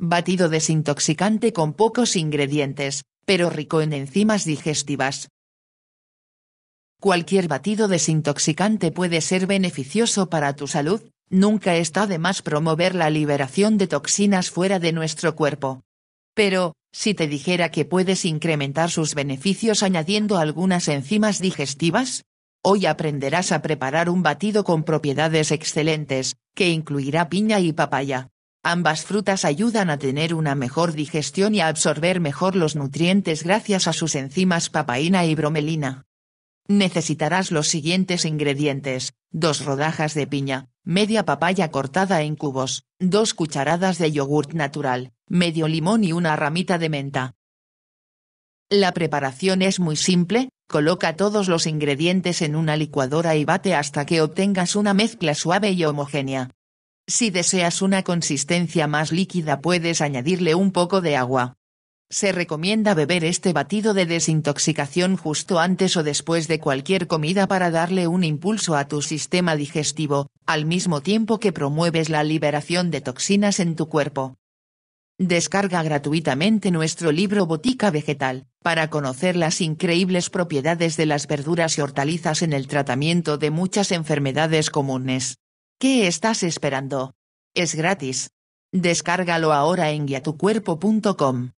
Batido desintoxicante con pocos ingredientes, pero rico en enzimas digestivas. Cualquier batido desintoxicante puede ser beneficioso para tu salud, nunca está de más promover la liberación de toxinas fuera de nuestro cuerpo. Pero, si te dijera que puedes incrementar sus beneficios añadiendo algunas enzimas digestivas, hoy aprenderás a preparar un batido con propiedades excelentes, que incluirá piña y papaya. Ambas frutas ayudan a tener una mejor digestión y a absorber mejor los nutrientes gracias a sus enzimas papaína y bromelina. Necesitarás los siguientes ingredientes, dos rodajas de piña, media papaya cortada en cubos, dos cucharadas de yogurt natural, medio limón y una ramita de menta. La preparación es muy simple, coloca todos los ingredientes en una licuadora y bate hasta que obtengas una mezcla suave y homogénea. Si deseas una consistencia más líquida puedes añadirle un poco de agua. Se recomienda beber este batido de desintoxicación justo antes o después de cualquier comida para darle un impulso a tu sistema digestivo, al mismo tiempo que promueves la liberación de toxinas en tu cuerpo. Descarga gratuitamente nuestro libro Botica Vegetal, para conocer las increíbles propiedades de las verduras y hortalizas en el tratamiento de muchas enfermedades comunes. ¿Qué estás esperando? Es gratis. Descárgalo ahora en guiatucuerpo.com.